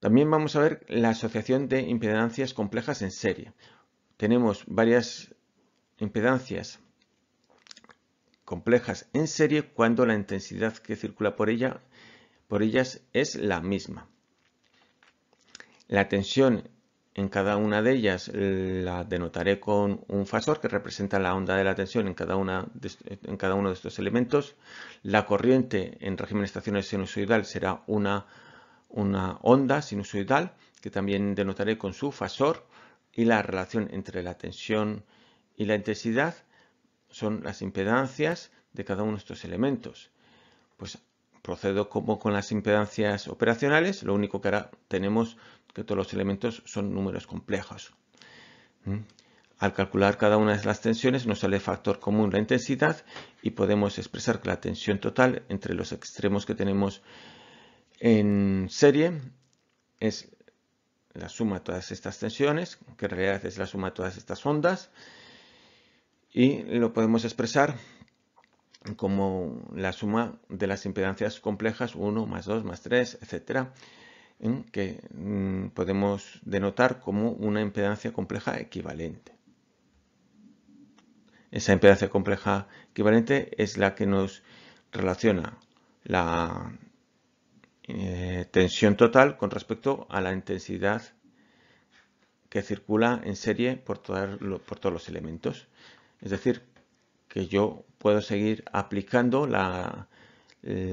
También vamos a ver la asociación de impedancias complejas en serie. Tenemos varias impedancias complejas en serie cuando la intensidad que circula por, ellas es la misma. La tensión en cada una de ellas la denotaré con un fasor que representa la onda de la tensión en cada, una uno de estos elementos. La corriente en régimen estacionario sinusoidal será una una onda sinusoidal que también denotaré con su fasor y la relación entre la tensión y la intensidad son las impedancias de cada uno de estos elementos. Pues procedo como con las impedancias operacionales, lo único que ahora tenemos que todos los elementos son números complejos. ¿Mm? Al calcular cada una de las tensiones nos sale factor común la intensidad y podemos expresar que la tensión total entre los extremos que tenemos en serie es la suma de todas estas tensiones, que en realidad es la suma de todas estas ondas, y lo podemos expresar como la suma de las impedancias complejas 1 más 2 más 3, etcétera, que mm, podemos denotar como una impedancia compleja equivalente. Esa impedancia compleja equivalente es la que nos relaciona la eh, tensión total con respecto a la intensidad que circula en serie por, todos los elementos. Es decir, que yo puedo seguir aplicando la,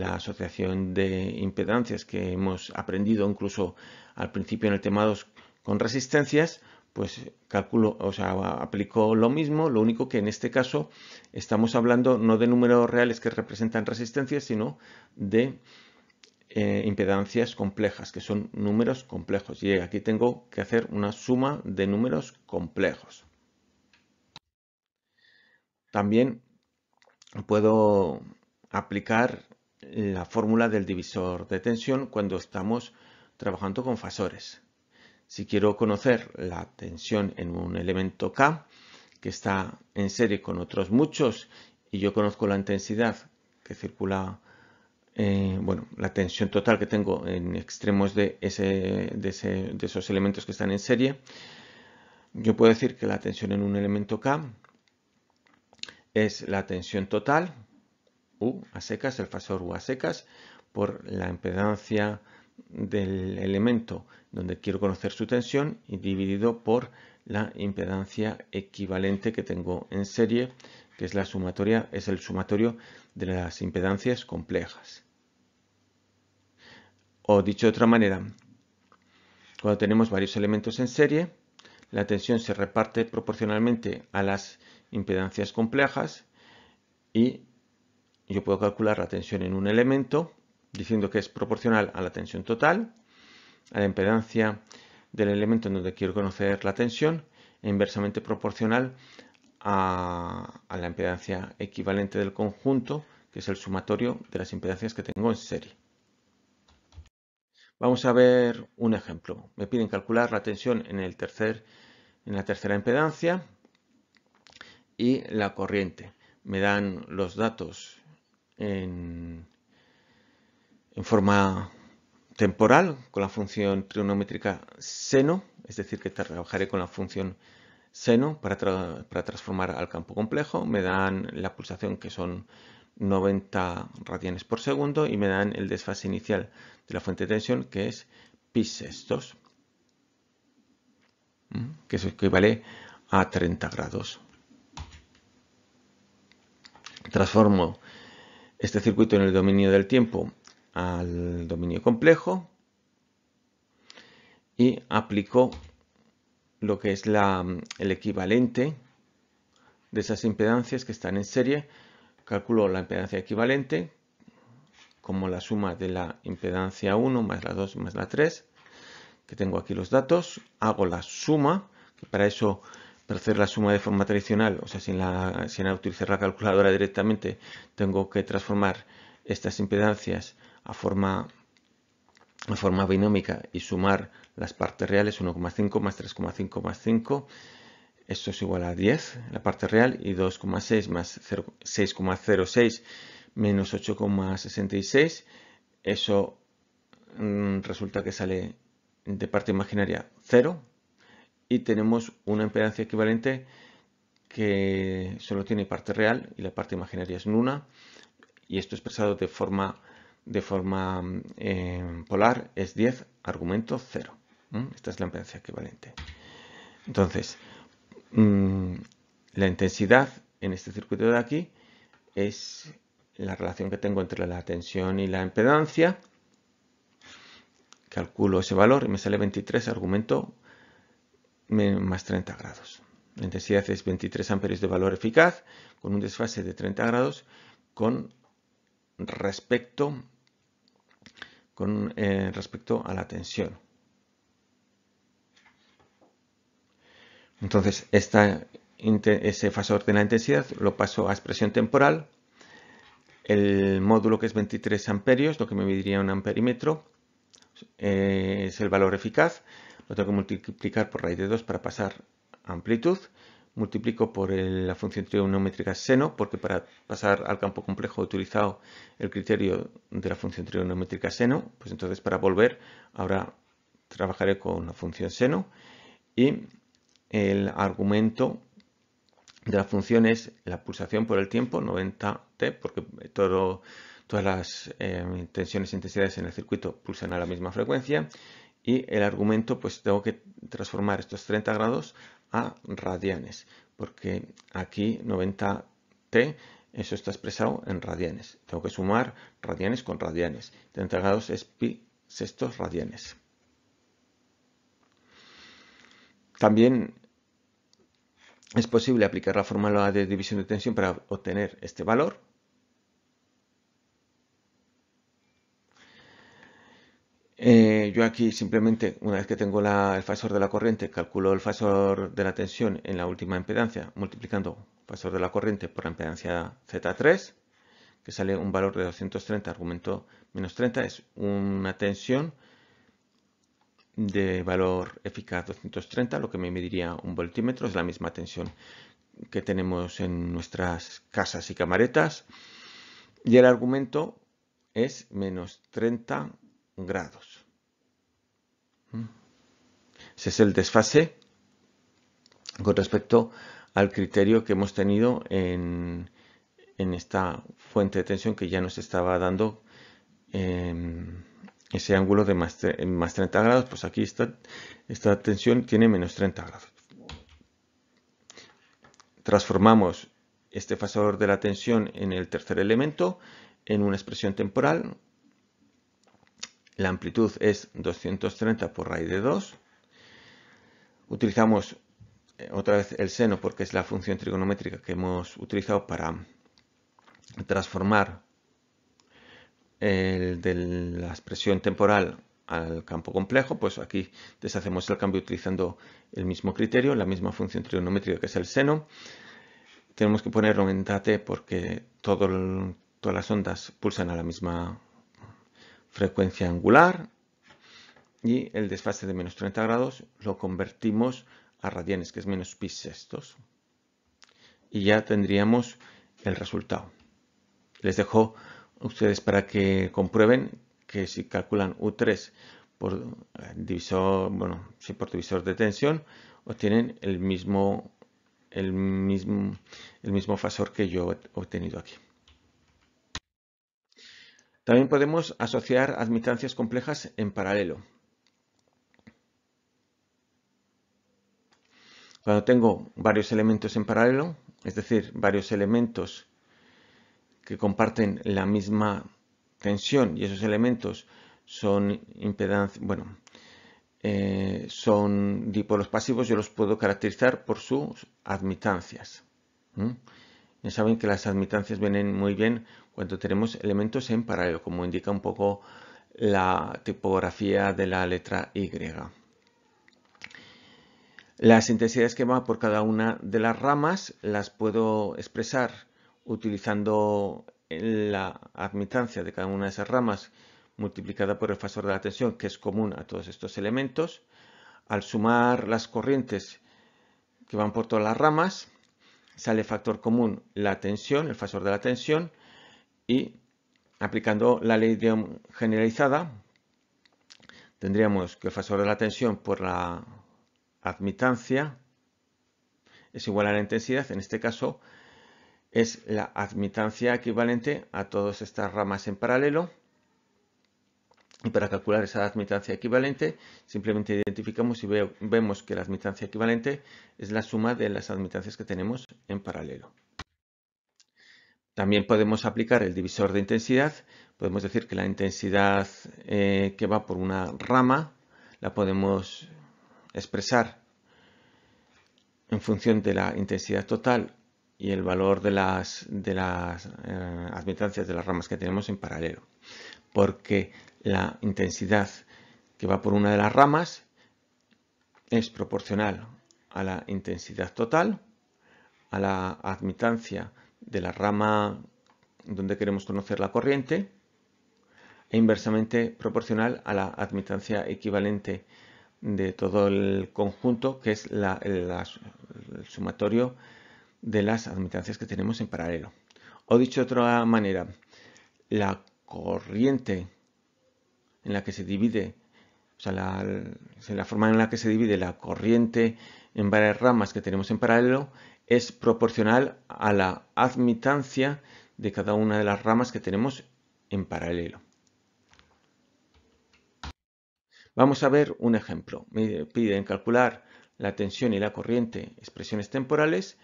asociación de impedancias que hemos aprendido incluso al principio en el tema 2 con resistencias, pues calculo, o sea, aplico lo mismo, lo único que en este caso estamos hablando no de números reales que representan resistencias, sino de eh, impedancias complejas, que son números complejos. Y aquí tengo que hacer una suma de números complejos. También puedo aplicar la fórmula del divisor de tensión cuando estamos trabajando con fasores. Si quiero conocer la tensión en un elemento K, que está en serie con otros muchos, y yo conozco la intensidad que circula eh, bueno, la tensión total que tengo en extremos de, esos elementos que están en serie, yo puedo decir que la tensión en un elemento K es la tensión total, U a secas, el fasor U a secas, por la impedancia del elemento donde quiero conocer su tensión y dividido por la impedancia equivalente que tengo en serie, que es la sumatoria, es el sumatorio de las impedancias complejas. O dicho de otra manera, cuando tenemos varios elementos en serie, la tensión se reparte proporcionalmente a las impedancias complejas y yo puedo calcular la tensión en un elemento diciendo que es proporcional a la tensión total, a la impedancia del elemento en donde quiero conocer la tensión e inversamente proporcional a, a la impedancia equivalente del conjunto, que es el sumatorio de las impedancias que tengo en serie. Vamos a ver un ejemplo. Me piden calcular la tensión en, el tercer, en la tercera impedancia y la corriente. Me dan los datos en, forma temporal con la función trigonométrica seno, es decir, que trabajaré con la función seno para, para transformar al campo complejo. Me dan la pulsación que son 90 radianes por segundo y me dan el desfase inicial de la fuente de tensión que es pi sextos, que se equivale a 30 grados. Transformo este circuito en el dominio del tiempo al dominio complejo y aplico lo que es el equivalente de esas impedancias que están en serie Calculo la impedancia equivalente como la suma de la impedancia 1 más la 2 más la 3, que tengo aquí los datos, hago la suma, para eso, para hacer la suma de forma tradicional, o sea, sin, la, sin utilizar la calculadora directamente, tengo que transformar estas impedancias a forma, a forma binómica y sumar las partes reales, 1,5 más 3,5 más 5, esto es igual a 10, la parte real, y 2,6 más 6,06 menos 8,66. Eso mm, resulta que sale de parte imaginaria 0. Y tenemos una impedancia equivalente que solo tiene parte real y la parte imaginaria es nula. Y esto expresado de forma, de forma eh, polar es 10, argumento 0. Esta es la impedancia equivalente. Entonces, Mm, la intensidad en este circuito de aquí es la relación que tengo entre la tensión y la impedancia. Calculo ese valor y me sale 23, argumento más 30 grados. La intensidad es 23 amperios de valor eficaz con un desfase de 30 grados con respecto, eh, respecto a la tensión. Entonces, esta, ese fasor de la intensidad lo paso a expresión temporal. El módulo que es 23 amperios, lo que me mediría un amperímetro, eh, es el valor eficaz. Lo tengo que multiplicar por raíz de 2 para pasar amplitud. Multiplico por la función trigonométrica seno, porque para pasar al campo complejo he utilizado el criterio de la función trigonométrica seno. Pues entonces para volver ahora trabajaré con la función seno. Y el argumento de la función es la pulsación por el tiempo, 90t, porque todas las eh, tensiones e intensidades en el circuito pulsan a la misma frecuencia. Y el argumento, pues tengo que transformar estos 30 grados a radianes, porque aquí 90t, eso está expresado en radianes. Tengo que sumar radianes con radianes. 30 grados es pi sextos radianes. También es posible aplicar la fórmula de división de tensión para obtener este valor. Eh, yo aquí simplemente, una vez que tengo el fasor de la corriente, calculo el fasor de la tensión en la última impedancia, multiplicando el fasor de la corriente por la impedancia Z3, que sale un valor de 230, argumento menos 30, es una tensión de valor eficaz 230, lo que me mediría un voltímetro, es la misma tensión que tenemos en nuestras casas y camaretas. Y el argumento es menos 30 grados. ¿Mm? Ese es el desfase con respecto al criterio que hemos tenido en, en esta fuente de tensión que ya nos estaba dando. Em, ese ángulo de más, 30 grados, pues aquí está, esta tensión tiene menos 30 grados. Transformamos este fasador de la tensión en el tercer elemento, en una expresión temporal. La amplitud es 230 por raíz de 2. Utilizamos eh, otra vez el seno porque es la función trigonométrica que hemos utilizado para transformar el de la expresión temporal al campo complejo, pues aquí deshacemos el cambio utilizando el mismo criterio, la misma función trigonométrica que es el seno. Tenemos que ponerlo en t porque todas las ondas pulsan a la misma frecuencia angular y el desfase de menos 30 grados lo convertimos a radianes, que es menos pi sextos. Y ya tendríamos el resultado. Les dejo ustedes para que comprueben que si calculan U3 por eh, divisor, bueno, si por divisor de tensión, obtienen el mismo, el mismo, el mismo fasor que yo he obtenido aquí. También podemos asociar admitancias complejas en paralelo. Cuando tengo varios elementos en paralelo, es decir, varios elementos que comparten la misma tensión y esos elementos son impedancia, bueno, eh, son dipolos pasivos, yo los puedo caracterizar por sus admitancias. Ya saben que las admitancias vienen muy bien cuando tenemos elementos en paralelo, como indica un poco la tipografía de la letra Y. Las intensidades que van por cada una de las ramas las puedo expresar utilizando la admitancia de cada una de esas ramas multiplicada por el fasor de la tensión, que es común a todos estos elementos, al sumar las corrientes que van por todas las ramas, sale factor común la tensión, el fasor de la tensión, y aplicando la ley de generalizada, tendríamos que el fasor de la tensión por la admitancia es igual a la intensidad, en este caso es la admitancia equivalente a todas estas ramas en paralelo. Y para calcular esa admitancia equivalente, simplemente identificamos y vemos que la admitancia equivalente es la suma de las admitancias que tenemos en paralelo. También podemos aplicar el divisor de intensidad. Podemos decir que la intensidad eh, que va por una rama la podemos expresar en función de la intensidad total y el valor de las, de las eh, admitancias de las ramas que tenemos en paralelo. Porque la intensidad que va por una de las ramas es proporcional a la intensidad total, a la admitancia de la rama donde queremos conocer la corriente, e inversamente proporcional a la admitancia equivalente de todo el conjunto, que es el sumatorio de las admitancias que tenemos en paralelo. O dicho de otra manera, la corriente en la que se divide, o sea, la, la forma en la que se divide la corriente en varias ramas que tenemos en paralelo es proporcional a la admitancia de cada una de las ramas que tenemos en paralelo. Vamos a ver un ejemplo. Me piden calcular la tensión y la corriente, expresiones temporales,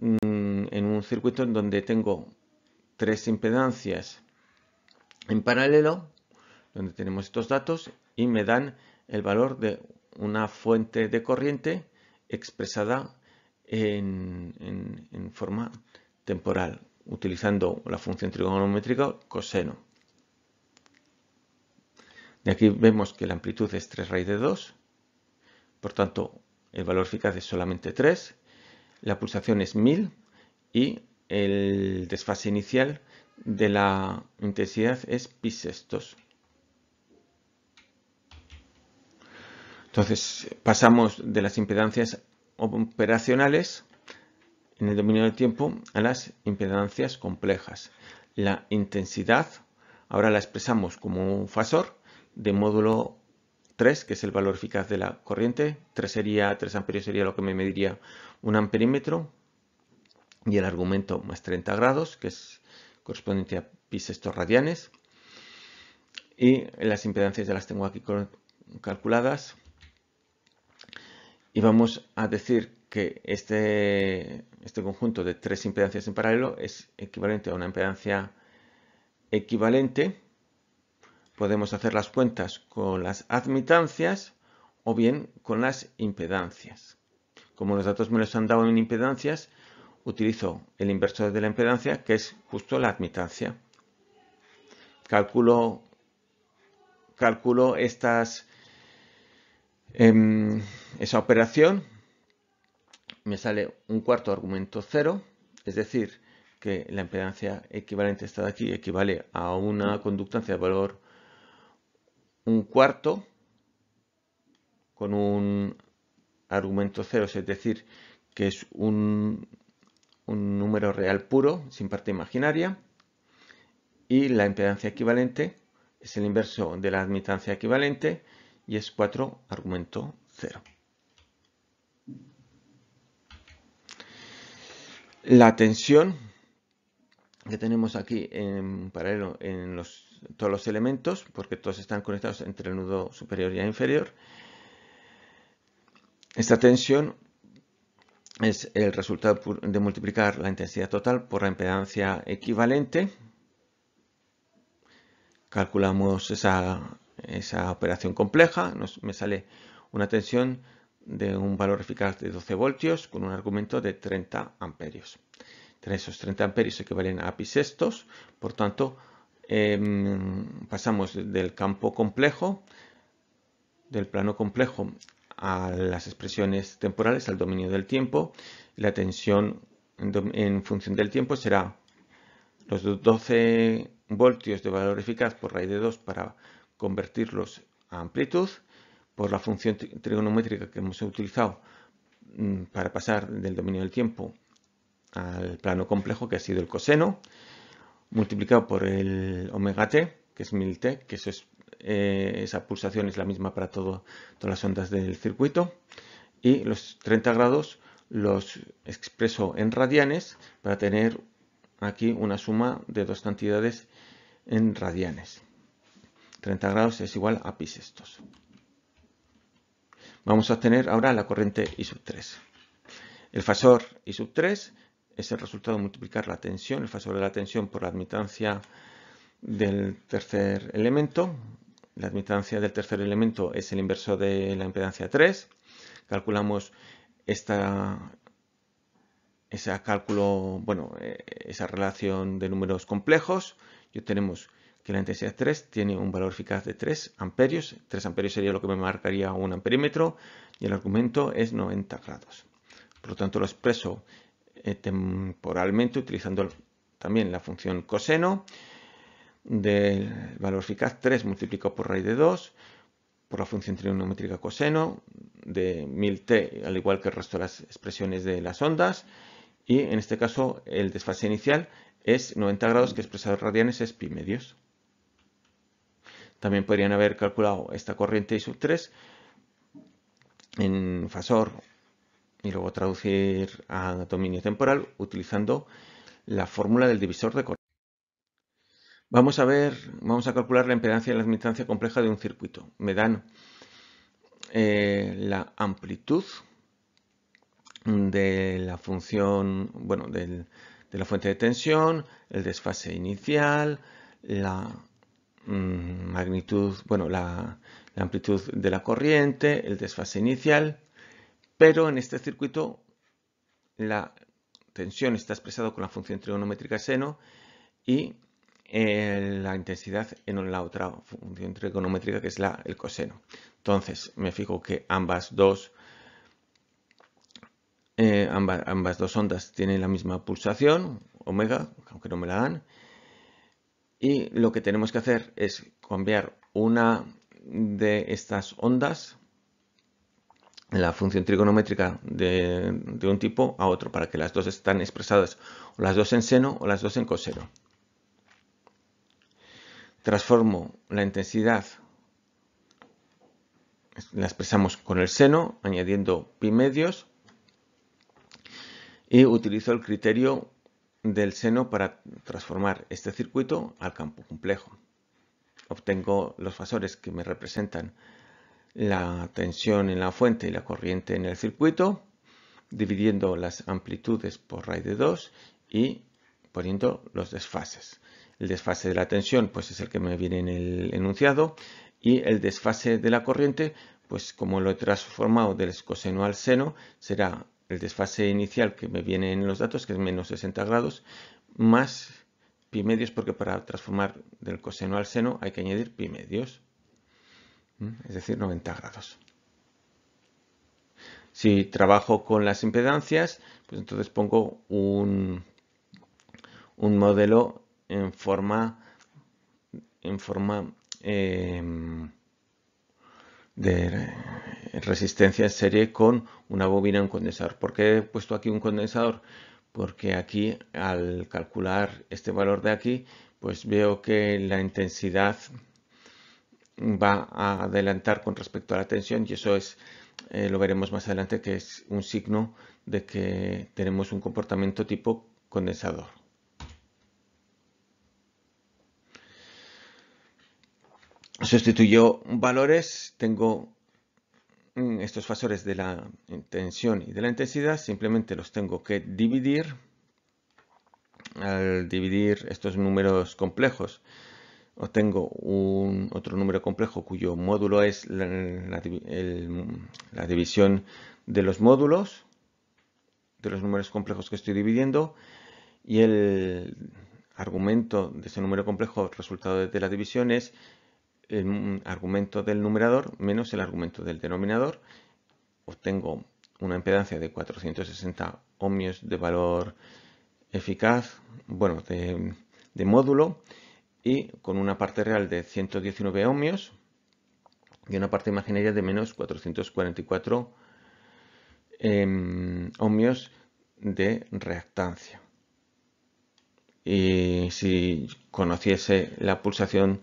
Mm, en un circuito en donde tengo tres impedancias en paralelo, donde tenemos estos datos y me dan el valor de una fuente de corriente expresada en, en forma temporal, utilizando la función trigonométrica coseno. De aquí vemos que la amplitud es 3 raíz de 2, por tanto el valor eficaz es solamente 3 la pulsación es 1000 y el desfase inicial de la intensidad es pi sextos. Entonces pasamos de las impedancias operacionales en el dominio del tiempo a las impedancias complejas. La intensidad ahora la expresamos como un fasor de módulo 3, que es el valor eficaz de la corriente. 3 sería 3 amperios sería lo que me mediría un amperímetro y el argumento más 30 grados, que es correspondiente a pi sextos radianes. Y las impedancias ya las tengo aquí calculadas. Y vamos a decir que este, este conjunto de tres impedancias en paralelo es equivalente a una impedancia equivalente. Podemos hacer las cuentas con las admitancias o bien con las impedancias como los datos me los han dado en impedancias, utilizo el inversor de la impedancia, que es justo la admitancia. Calculo, calculo estas, em, esa operación, me sale un cuarto argumento cero, es decir, que la impedancia equivalente está esta de aquí equivale a una conductancia de valor un cuarto con un argumento 0, es decir, que es un, número real puro, sin parte imaginaria, y la impedancia equivalente es el inverso de la admitancia equivalente y es 4 argumento 0. La tensión que tenemos aquí en paralelo en todos los elementos, porque todos están conectados entre el nudo superior y el inferior, esta tensión es el resultado de multiplicar la intensidad total por la impedancia equivalente. Calculamos esa, operación compleja, Nos, me sale una tensión de un valor eficaz de 12 voltios con un argumento de 30 amperios. Esos 30 amperios equivalen a sextos. por tanto, em, pasamos del campo complejo, del plano complejo a las expresiones temporales, al dominio del tiempo. La tensión en función del tiempo será los 12 voltios de valor eficaz por raíz de 2 para convertirlos a amplitud, por la función trigonométrica que hemos utilizado mm, para pasar del dominio del tiempo al plano complejo que ha sido el coseno, multiplicado por el omega t, que es 1000t, que eso es eh, esa pulsación es la misma para todo, todas las ondas del circuito. Y los 30 grados los expreso en radianes para tener aquí una suma de dos cantidades en radianes. 30 grados es igual a pi sextos. Vamos a obtener ahora la corriente I sub 3. El fasor I sub 3 es el resultado de multiplicar la tensión, el fasor de la tensión por la admitancia del tercer elemento, la admitancia del tercer elemento es el inverso de la impedancia 3. Calculamos esta, cálculo, bueno, eh, esa relación de números complejos y obtenemos que la intensidad 3 tiene un valor eficaz de 3 amperios. 3 amperios sería lo que me marcaría un amperímetro y el argumento es 90 grados. Por lo tanto, lo expreso eh, temporalmente utilizando también la función coseno del valor eficaz 3 multiplicado por raíz de 2 por la función trigonométrica coseno de 1000t, al igual que el resto de las expresiones de las ondas. Y en este caso el desfase inicial es 90 grados, que expresado en radianes es pi medios. También podrían haber calculado esta corriente I sub 3 en fasor y luego traducir a dominio temporal utilizando la fórmula del divisor de corriente. Vamos a ver, vamos a calcular la impedancia y la admitancia compleja de un circuito. Me dan eh, la amplitud de la función, bueno, de la fuente de tensión, el desfase inicial, la mm, magnitud, bueno, la, la amplitud de la corriente, el desfase inicial, pero en este circuito la tensión está expresada con la función trigonométrica seno y eh, la intensidad en la otra función trigonométrica que es el coseno. Entonces me fijo que ambas dos, eh, ambas, dos ondas tienen la misma pulsación, omega, aunque no me la dan. Y lo que tenemos que hacer es cambiar una de estas ondas, la función trigonométrica de, de, un tipo a otro, para que las dos están expresadas o las dos en seno o las dos en coseno transformo la intensidad, la expresamos con el seno, añadiendo pi medios, y utilizo el criterio del seno para transformar este circuito al campo complejo. Obtengo los fasores que me representan la tensión en la fuente y la corriente en el circuito, dividiendo las amplitudes por raíz de 2 y poniendo los desfases. El desfase de la tensión pues es el que me viene en el enunciado y el desfase de la corriente pues como lo he transformado del coseno al seno será el desfase inicial que me viene en los datos que es menos 60 grados más pi medios porque para transformar del coseno al seno hay que añadir pi medios es decir 90 grados. Si trabajo con las impedancias, pues entonces pongo un, un modelo en forma, en forma em, de resistencia en serie con una bobina en condensador. ¿Por qué he puesto aquí un condensador? Porque aquí al calcular este valor de aquí, pues veo que la intensidad va a adelantar con respecto a la tensión y eso es, eh, lo veremos más adelante, que es un signo de que tenemos un comportamiento tipo condensador. sustituyo valores, tengo mm, estos fasores de la tensión y de la intensidad, simplemente los tengo que dividir. Al dividir estos números complejos, obtengo un otro número complejo cuyo módulo es la división de los módulos, de los números complejos que estoy dividiendo, y el argumento de ese número complejo resultado de la división es el argumento del numerador menos el argumento del denominador. Obtengo una impedancia de 460 ohmios de valor eficaz, bueno, de, módulo, y con una parte real de 119 ohmios y una parte imaginaria de menos 444 em, ohmios de reactancia. Y si conociese la pulsación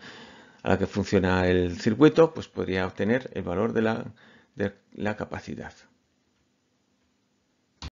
a la que funciona el circuito, pues podría obtener el valor de la, de la capacidad.